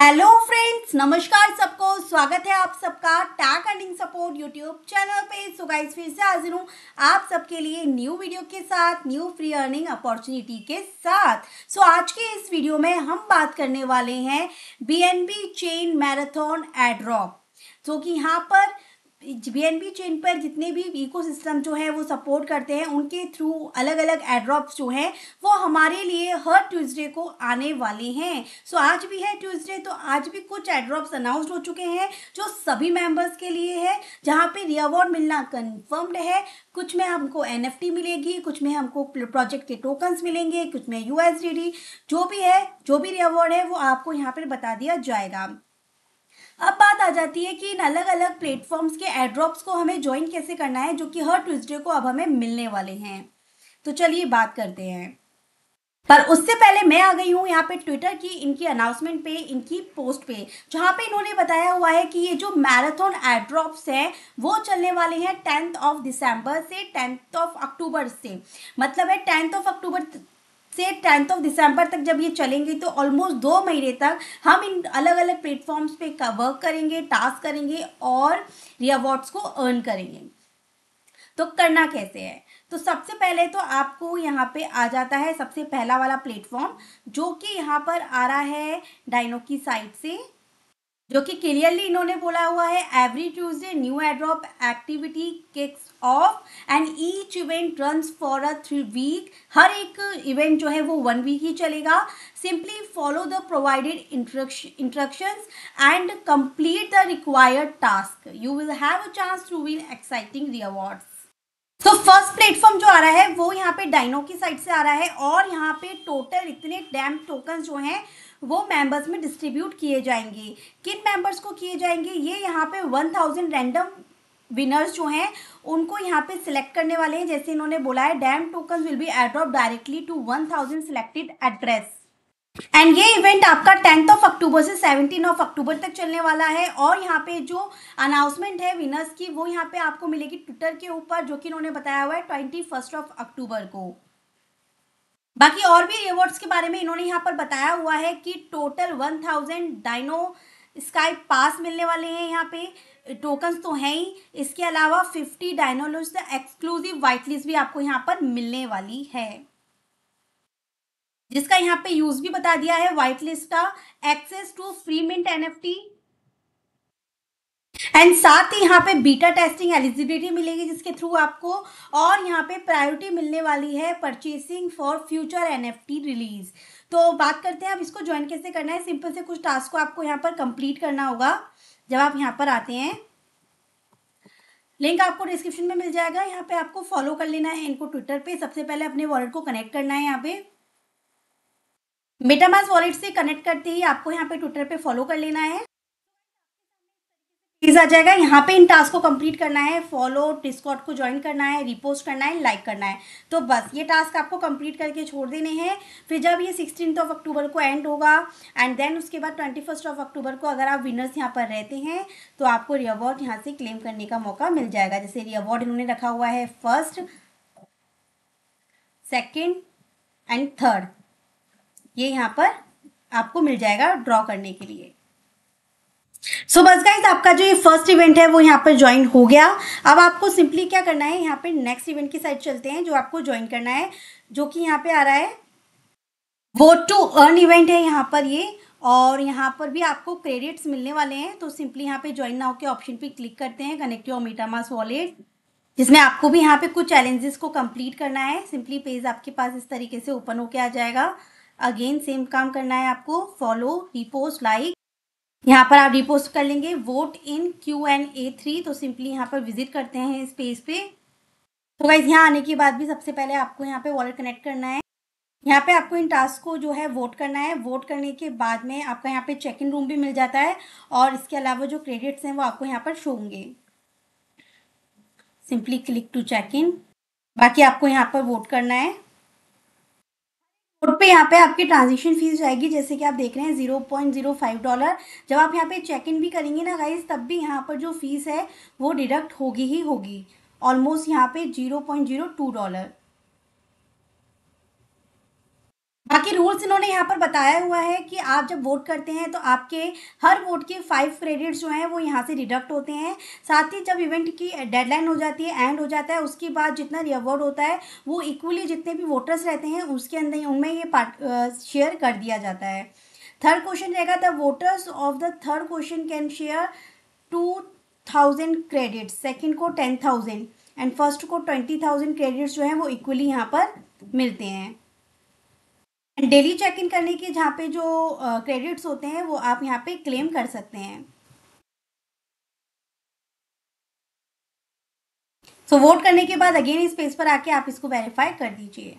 hello friends नमस्कार सबको स्वागत है आप सबका tag earning support YouTube channel पे सो गाइस फिर से हाजिर हूँ आप सबके लिए न्यू वीडियो के साथ न्यू फ्री अर्निंग अपॉर्चुनिटी के साथ सो so, आज के इस वीडियो में हम बात करने वाले हैं बीएनबी चेन मैराथन एड्रॉप जो कि यहाँ पर बी जो पर जितने भी इकोसिस्टम जो है वो सपोर्ट करते हैं उनके थ्रू अलग अलग एड्रॉप्स जो हैं वो हमारे लिए हर ट्यूसडे को आने वाले हैं सो so, आज भी है ट्यूसडे तो आज भी कुछ एड्रॉप्स अनाउंस हो चुके हैं जो सभी मेंबर्स के लिए है जहाँ पे रिअवॉर्ड मिलना कन्फर्म्ड है कुछ में हमको एन मिलेगी कुछ में हमको प्रोजेक्ट के टोकन्स मिलेंगे कुछ में यू जो भी है जो भी रिअवॉर्ड है वो आपको यहाँ पर बता दिया जाएगा अब बात आ जाती है कि इन अलग अलग प्लेटफॉर्म्स के एड्रॉप्स को हमें ज्वाइन कैसे करना है जो कि हर ट्यूजडे को अब हमें मिलने वाले हैं तो चलिए बात करते हैं पर उससे पहले मैं आ गई हूँ यहाँ पे ट्विटर की इनकी अनाउंसमेंट पे इनकी पोस्ट पे जहाँ पे इन्होंने बताया हुआ है कि ये जो मैराथन एड्रॉप्स हैं वो चलने वाले हैं टेंथ ऑफ दिसंबर से टेंथ ऑफ अक्टूबर से मतलब है टेंथ ऑफ अक्टूबर से टेंथ ऑफ दिसंबर तक जब ये चलेंगे तो ऑलमोस्ट दो महीने तक हम इन अलग अलग प्लेटफॉर्म्स पे का वर्क करेंगे टास्क करेंगे और रिवॉर्ड्स को अर्न करेंगे तो करना कैसे है तो सबसे पहले तो आपको यहाँ पे आ जाता है सबसे पहला वाला प्लेटफॉर्म जो कि यहाँ पर आ रहा है डाइनो की साइट से जो कि क्लियरली इन्होंने बोला हुआ है every Tuesday new airdrop activity kicks off and each event run for a three week हर एक इवेंट जो है वो वन वीक ही चलेगा simply follow the provided instructions and complete the required task you will have a chance to win exciting awards तो first platform जो आ रहा है वो यहाँ पे डाइनो की साइड से आ रहा है और यहाँ पे टोटल इतने डैम टोकन जो हैं वो मेंबर्स में डिस्ट्रीब्यूट किए जाएंगे किन मेंबर्स को किए जाएंगे ये यहाँ पे वन थाउजेंड रैंडम विनर्स जो हैं उनको यहाँ पे सिलेक्ट करने वाले हैं जैसे इन्होंने बोला है dam token will be airdrop directly to one thousand selected address and ये इवेंट आपका टेंथ ऑफ अक्टूबर से सेवनटीन ऑफ अक्टूबर तक चलने वाला है और यहाँ पे जो अनाउंसमेंट है विनर्स की वो यहाँ पे आपको मिलेगी ट्विटर के ऊपर जो कि इन्होंने बताया हुआ है ट्वेंटी फर्स्ट ऑफ अक्टूबर को बाकी और भी अवार्ड्स के बारे में इन्होंने यहाँ पर बताया हुआ है कि total one thousand dyno sky pass मिलने वाले हैं यहाँ पे टोकन्स तो हैं ही इसके अलावा fifty dynologs exclusive white list भी आपको यहाँ पर मिलने वाली है जिसका यहाँ पे यूज भी बता दिया है व्हाइट लिस्ट का access to free mint N and साथ ही यहाँ पे बीटा टेस्टिंग एलिजिबिलिटी मिलेगी जिसके थ्रू आपको और यहाँ पे प्रायोरिटी मिलने वाली है purchasing for future NFT release तो बात करते हैं अब इसको ज्वाइन कैसे करना है सिंपल से कुछ टास्क को आपको यहाँ पर कंप्लीट करना होगा जब आप यहाँ पर आते हैं लिंक आपको डिस्क्रिप्शन में मिल जाएगा यहाँ पे आपको फॉलो कर लेना है इनको ट्विटर पे सबसे पहले अपने वॉलेट को कनेक्ट करना है यहाँ पे मेटामास वॉलेट से कनेक्ट करते ही आपको यहाँ पे ट्विटर पे फॉलो कर लेना है प्लीज आ जाएगा यहाँ पे इन टास्क को कंप्लीट करना है फॉलो डिस्कॉट को ज्वाइन करना है रिपोस्ट करना है लाइक करना है तो बस ये टास्क आपको कंप्लीट करके छोड़ देने हैं फिर जब ये सिक्सटीन ऑफ अक्टूबर को एंड होगा एंड देन उसके बाद ट्वेंटी फर्स्ट ऑफ अक्टूबर को अगर आप विनर्स यहाँ पर रहते हैं तो आपको रिवॉर्ड यहाँ से क्लेम करने का मौका मिल जाएगा जैसे रिवॉर्ड इन्होंने रखा हुआ है फर्स्ट सेकेंड एंड थर्ड ये यहाँ पर आपको मिल जाएगा ड्रॉ करने के लिए सो बस गाइज आपका जो ये फर्स्ट इवेंट है वो यहाँ पर ज्वाइन हो गया अब आपको सिंपली क्या करना है यहाँ पे नेक्स्ट इवेंट की साइड चलते हैं जो आपको ज्वाइन करना है जो कि यहाँ पे आ रहा है वोट टू अर्न इवेंट है यहाँ पर ये और यहाँ पर भी आपको क्रेडिट्स मिलने वाले हैं तो सिंपली यहाँ पे ज्वाइन नाउ के ऑप्शन पे क्लिक करते हैं कनेक्ट योर मीटामास वॉलेट जिसमें आपको भी यहाँ पे कुछ चैलेंजेस को कंप्लीट करना है सिंपली पेज आपके पास इस तरीके से ओपन होके आ जाएगा अगेन सेम काम करना है आपको फॉलो रिपोस्ट लाइक यहाँ पर आप रिपोस्ट कर लेंगे vote in Q N A three तो सिंपली यहाँ पर विजिट करते हैं इस पेज पे तो गाइज यहाँ आने के बाद भी सबसे पहले आपको यहाँ पे वॉलेट कनेक्ट करना है यहाँ पे आपको इन टास्क को जो है वोट करना है वोट करने के बाद में आपका यहाँ पे चेक इन रूम भी मिल जाता है और इसके अलावा जो क्रेडिट्स हैं वो आपको यहाँ पर शो होंगे simply click to check in बाकी आपको यहाँ पर वोट करना है नोट पे यहाँ पे आपकी ट्रांजेक्शन फीस जाएगी जैसे कि आप देख रहे हैं zero point zero five dollar जब आप यहाँ पे चेक इन भी करेंगे ना गाइज तब भी यहाँ पर जो फीस है वो डिडक्ट होगी ही होगी ऑलमोस्ट यहाँ पे zero point zero two dollar बाकी रूल्स इन्होंने यहाँ पर बताया हुआ है कि आप जब वोट करते हैं तो आपके हर वोट के फाइव क्रेडिट्स जो हैं वो यहाँ से डिडक्ट होते हैं साथ ही जब इवेंट की डेडलाइन हो जाती है एंड हो जाता है उसके बाद जितना रिवॉर्ड होता है वो इक्वली जितने भी वोटर्स रहते हैं उसके अंदर ही उनमें ये पार्ट शेयर कर दिया जाता है थर्ड क्वेश्चन रहेगा the voters of the third question can share two thousand credit second को टेन थाउजेंड एंड फर्स्ट को ट्वेंटी थाउजेंड क्रेडिट्स जो हैं वो इक्वली यहाँ पर मिलते हैं डेली चेक इन करने के जहाँ पे जो क्रेडिट्स होते हैं वो आप यहाँ पे क्लेम कर सकते हैं सो so, वोट करने के बाद अगेन इस पेज पर आके आप इसको वेरीफाई कर दीजिए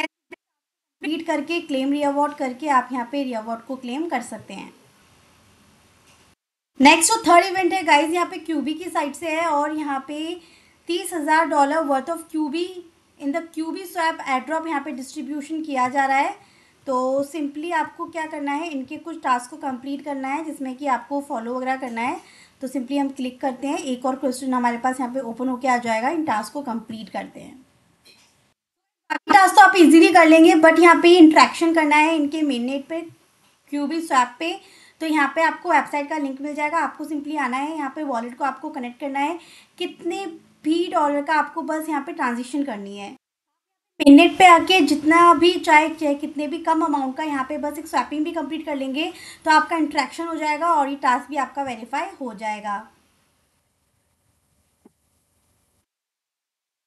कंप्लीट करके क्लेम रीअवॉर्ड करके आप यहाँ पे रीअवॉर्ड को क्लेम कर सकते हैं नेक्स्ट जो थर्ड इवेंट है गाइज यहाँ पे क्यूबी की साइड से है और यहाँ पे तीस हज़ार dollar worth of QB in the QB swap airdrop यहाँ पे डिस्ट्रीब्यूशन किया जा रहा है तो सिंपली आपको क्या करना है इनके कुछ टास्क को कंप्लीट करना है जिसमें कि आपको फॉलो वगैरह करना है तो सिंपली हम क्लिक करते हैं एक और क्वेश्चन हमारे पास यहाँ पे ओपन होके आ जाएगा इन टास्क को कंप्लीट करते हैं बाकी टास्क तो आप इजीली कर लेंगे बट यहाँ पे इंट्रैक्शन करना है इनके मेननेट पे क्यूबी स्वैप पे तो यहाँ पे आपको वेबसाइट का लिंक मिल जाएगा आपको सिंपली आना है यहाँ पे वॉलेट को आपको कनेक्ट करना है कितने भी डॉलर का आपको बस यहाँ पे ट्रांजेक्शन करनी है पेनेट पे आके जितना भी चाहे चाहे कितने भी कम अमाउंट का यहाँ पे बस एक स्वैपिंग भी कंप्लीट कर लेंगे तो आपका इंट्रैक्शन हो जाएगा और ये टास्क भी आपका वेरीफाई हो जाएगा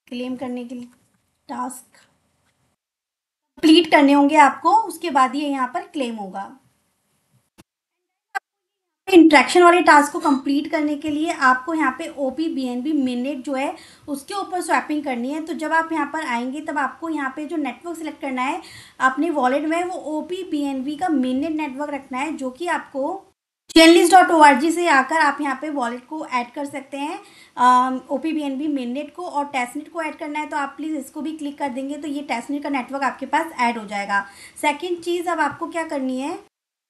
क्लेम करने के लिए टास्क कंप्लीट करने होंगे आपको उसके बाद ये यहाँ पर क्लेम होगा इंट्रैक्शन वाले टास्क को कंप्लीट करने के लिए आपको यहाँ पे O P B N B mint जो है उसके ऊपर स्वैपिंग करनी है तो जब आप यहाँ पर आएंगे तब आपको यहाँ पे जो नेटवर्क सेलेक्ट करना है अपने वॉलेट में वो O P B N B का मिनट नेटवर्क रखना है जो कि आपको चेनलिस डॉट ओ आर जी से आकर आप यहाँ पे वॉलेट को ऐड कर सकते हैं O P B N B net को और टेस्टनेट को ऐड करना है तो आप प्लीज़ इसको भी क्लिक कर देंगे तो ये टेस्टनेट का नेटवर्क आपके पास ऐड हो जाएगा सेकेंड चीज़ अब आपको क्या करनी है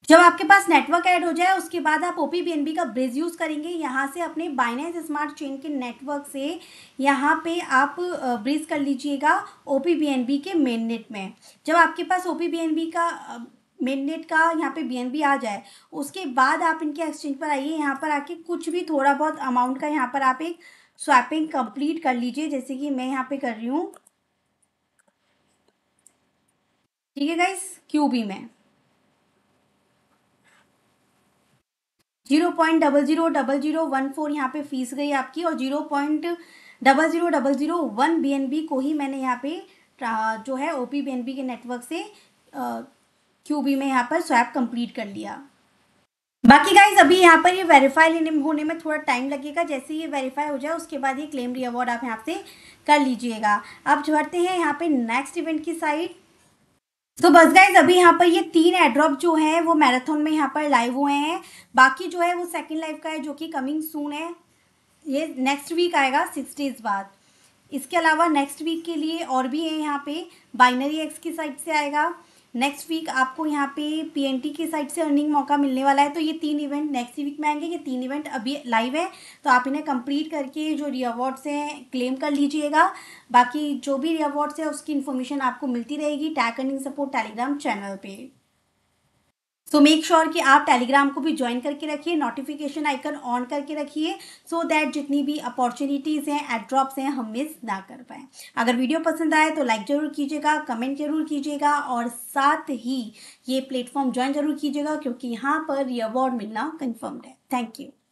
जब आपके पास नेटवर्क ऐड हो जाए उसके बाद आप ओ पी का ब्रिज यूज़ करेंगे यहाँ से अपने बाइनेंस स्मार्ट चेन के नेटवर्क से यहाँ पे आप ब्रिज कर लीजिएगा ओ पी के मेन नेट में जब आपके पास ओ पी का मेन नेट का यहाँ पे बी आ जाए उसके बाद आप इनके एक्सचेंज पर आइए यहाँ पर आके कुछ भी थोड़ा बहुत अमाउंट का यहाँ पर आप एक स्वैपिंग कंप्लीट कर लीजिए जैसे कि मैं यहाँ पे कर रही हूँ ठीक है गाइस बी में zero point double zero double zero one four यहाँ पे फीस गई आपकी और zero point double zero double zero one B N B को ही मैंने यहाँ पे जो है O P B N B के नेटवर्क से क्यू बी में यहाँ पर स्वैप कंप्लीट कर लिया बाकी गाइज अभी यहाँ पर ये यह वेरीफाई लेने होने में थोड़ा टाइम लगेगा जैसे ये वेरीफाई हो जाए उसके बाद ये क्लेम रिअवॉर्ड आप यहाँ से कर लीजिएगा अब झड़ते हैं यहाँ पे नेक्स्ट इवेंट की साइड तो बस गाइज अभी यहाँ पर ये तीन एड्रॉप जो है वो मैराथन में यहाँ पर लाइव हुए हैं बाकी जो है वो सेकंड लाइव का है जो कि कमिंग सून है ये नेक्स्ट वीक आएगा सिक्स डेज बाद इसके अलावा नेक्स्ट वीक के लिए और भी है यहाँ पे बाइनरी एक्स की साइड से आएगा नेक्स्ट वीक आपको यहाँ पे पी की साइड से अर्निंग मौका मिलने वाला है तो ये तीन इवेंट नेक्स्ट वीक में आएंगे ये तीन इवेंट अभी लाइव है तो आप इन्हें कंप्लीट करके जो रिअवॉर्ड्स हैं क्लेम कर लीजिएगा बाकी जो भी अवार्ड्स है उसकी इन्फॉर्मेशन आपको मिलती रहेगी tech earning support Telegram channel पर सो मेक श्योर कि आप टेलीग्राम को भी ज्वाइन करके रखिए नोटिफिकेशन आइकन ऑन करके रखिए सो दैट जितनी भी अपॉर्चुनिटीज़ हैं एड ड्रॉप्स हैं हम मिस ना कर पाएँ अगर वीडियो पसंद आए तो लाइक ज़रूर कीजिएगा कमेंट जरूर कीजिएगा और साथ ही ये प्लेटफॉर्म ज्वाइन जरूर कीजिएगा क्योंकि यहाँ पर ये अवार्ड मिलना कन्फर्म्ड है थैंक यू